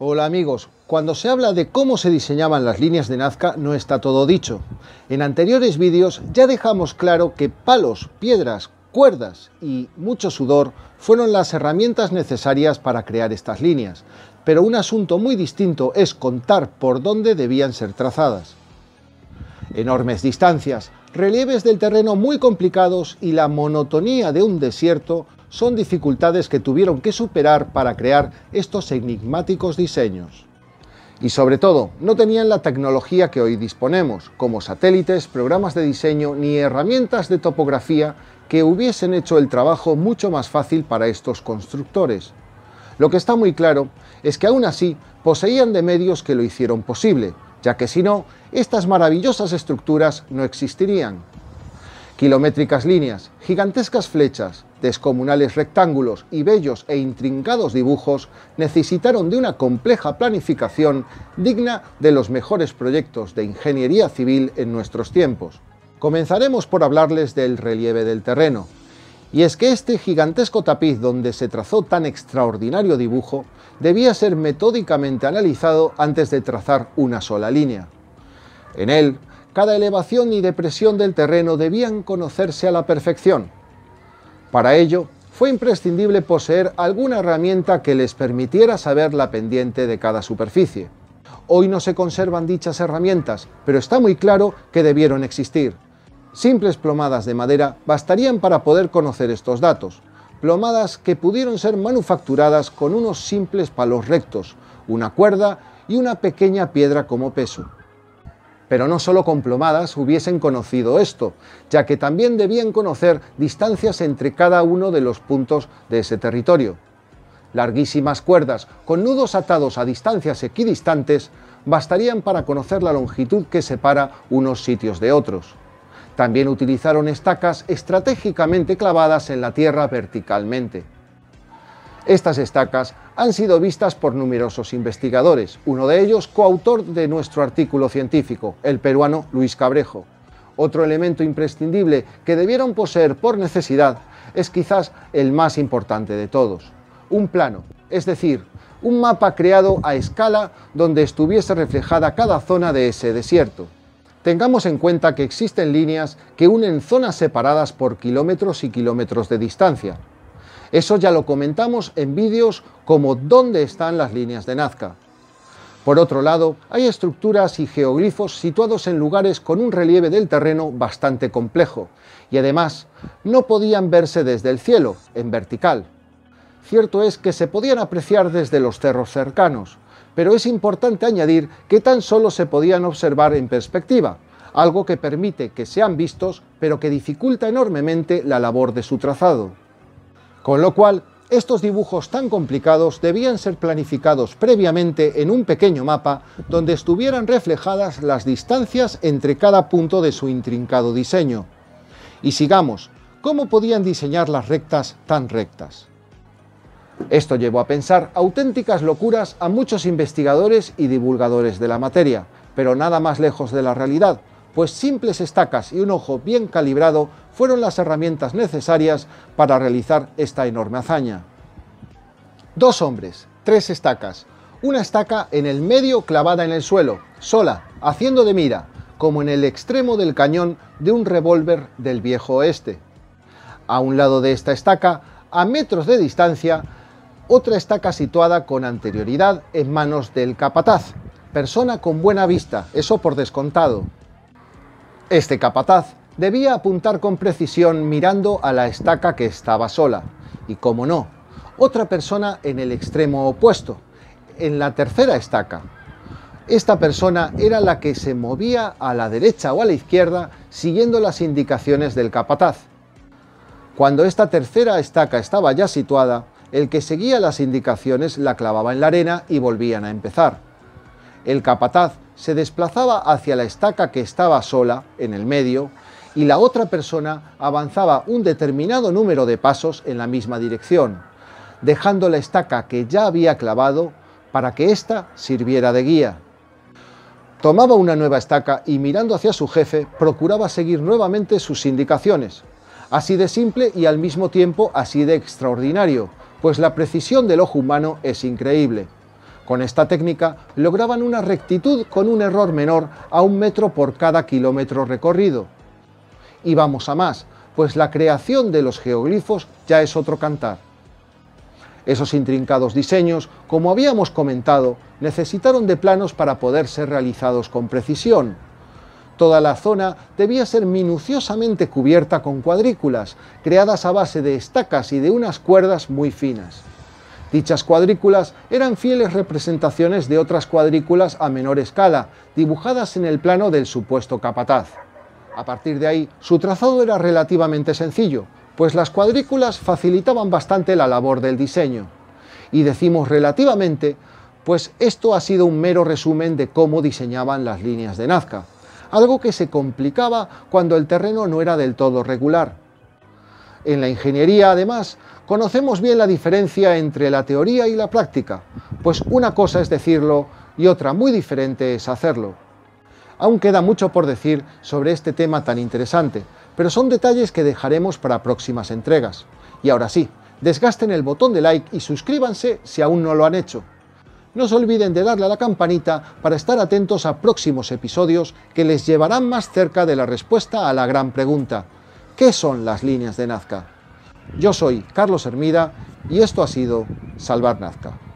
Hola amigos, cuando se habla de cómo se diseñaban las líneas de Nazca no está todo dicho. En anteriores vídeos ya dejamos claro que palos, piedras, cuerdas y mucho sudor fueron las herramientas necesarias para crear estas líneas, pero un asunto muy distinto es contar por dónde debían ser trazadas. Enormes distancias, relieves del terreno muy complicados y la monotonía de un desierto son dificultades que tuvieron que superar para crear estos enigmáticos diseños. Y sobre todo, no tenían la tecnología que hoy disponemos, como satélites, programas de diseño ni herramientas de topografía que hubiesen hecho el trabajo mucho más fácil para estos constructores. Lo que está muy claro es que aún así poseían de medios que lo hicieron posible, ya que si no, estas maravillosas estructuras no existirían. Kilométricas líneas, gigantescas flechas, descomunales rectángulos y bellos e intrincados dibujos necesitaron de una compleja planificación digna de los mejores proyectos de ingeniería civil en nuestros tiempos. Comenzaremos por hablarles del relieve del terreno. Y es que este gigantesco tapiz donde se trazó tan extraordinario dibujo debía ser metódicamente analizado antes de trazar una sola línea. En él, cada elevación y depresión del terreno debían conocerse a la perfección. Para ello, fue imprescindible poseer alguna herramienta que les permitiera saber la pendiente de cada superficie. Hoy no se conservan dichas herramientas, pero está muy claro que debieron existir. Simples plomadas de madera bastarían para poder conocer estos datos, plomadas que pudieron ser manufacturadas con unos simples palos rectos, una cuerda y una pequeña piedra como peso. Pero no solo con plomadas hubiesen conocido esto, ya que también debían conocer distancias entre cada uno de los puntos de ese territorio. Larguísimas cuerdas, con nudos atados a distancias equidistantes, bastarían para conocer la longitud que separa unos sitios de otros. También utilizaron estacas estratégicamente clavadas en la tierra verticalmente. Estas estacas han sido vistas por numerosos investigadores, uno de ellos coautor de nuestro artículo científico, el peruano Luis Cabrejo. Otro elemento imprescindible que debieron poseer por necesidad es quizás el más importante de todos, un plano, es decir, un mapa creado a escala donde estuviese reflejada cada zona de ese desierto. Tengamos en cuenta que existen líneas que unen zonas separadas por kilómetros y kilómetros de distancia, eso ya lo comentamos en vídeos como dónde están las líneas de Nazca. Por otro lado, hay estructuras y geoglifos situados en lugares con un relieve del terreno bastante complejo, y además no podían verse desde el cielo, en vertical. Cierto es que se podían apreciar desde los cerros cercanos, pero es importante añadir que tan solo se podían observar en perspectiva, algo que permite que sean vistos, pero que dificulta enormemente la labor de su trazado. Con lo cual, estos dibujos tan complicados debían ser planificados previamente en un pequeño mapa donde estuvieran reflejadas las distancias entre cada punto de su intrincado diseño. Y sigamos, ¿cómo podían diseñar las rectas tan rectas? Esto llevó a pensar auténticas locuras a muchos investigadores y divulgadores de la materia, pero nada más lejos de la realidad, pues simples estacas y un ojo bien calibrado fueron las herramientas necesarias para realizar esta enorme hazaña. Dos hombres, tres estacas, una estaca en el medio clavada en el suelo, sola, haciendo de mira, como en el extremo del cañón de un revólver del viejo oeste. A un lado de esta estaca, a metros de distancia, otra estaca situada con anterioridad en manos del capataz, persona con buena vista, eso por descontado. Este capataz debía apuntar con precisión mirando a la estaca que estaba sola, y como no, otra persona en el extremo opuesto, en la tercera estaca. Esta persona era la que se movía a la derecha o a la izquierda siguiendo las indicaciones del capataz. Cuando esta tercera estaca estaba ya situada, el que seguía las indicaciones la clavaba en la arena y volvían a empezar. El capataz se desplazaba hacia la estaca que estaba sola, en el medio, y la otra persona avanzaba un determinado número de pasos en la misma dirección, dejando la estaca que ya había clavado para que ésta sirviera de guía. Tomaba una nueva estaca y mirando hacia su jefe procuraba seguir nuevamente sus indicaciones. Así de simple y al mismo tiempo así de extraordinario, pues la precisión del ojo humano es increíble. Con esta técnica lograban una rectitud con un error menor a un metro por cada kilómetro recorrido. Y vamos a más, pues la creación de los geoglifos ya es otro cantar. Esos intrincados diseños, como habíamos comentado, necesitaron de planos para poder ser realizados con precisión. Toda la zona debía ser minuciosamente cubierta con cuadrículas, creadas a base de estacas y de unas cuerdas muy finas. Dichas cuadrículas eran fieles representaciones de otras cuadrículas a menor escala, dibujadas en el plano del supuesto capataz. A partir de ahí, su trazado era relativamente sencillo, pues las cuadrículas facilitaban bastante la labor del diseño. Y decimos relativamente, pues esto ha sido un mero resumen de cómo diseñaban las líneas de Nazca, algo que se complicaba cuando el terreno no era del todo regular, en la ingeniería, además, conocemos bien la diferencia entre la teoría y la práctica, pues una cosa es decirlo y otra muy diferente es hacerlo. Aún queda mucho por decir sobre este tema tan interesante, pero son detalles que dejaremos para próximas entregas. Y ahora sí, desgasten el botón de like y suscríbanse si aún no lo han hecho. No se olviden de darle a la campanita para estar atentos a próximos episodios que les llevarán más cerca de la respuesta a la gran pregunta. ¿Qué son las líneas de Nazca? Yo soy Carlos Hermida y esto ha sido Salvar Nazca.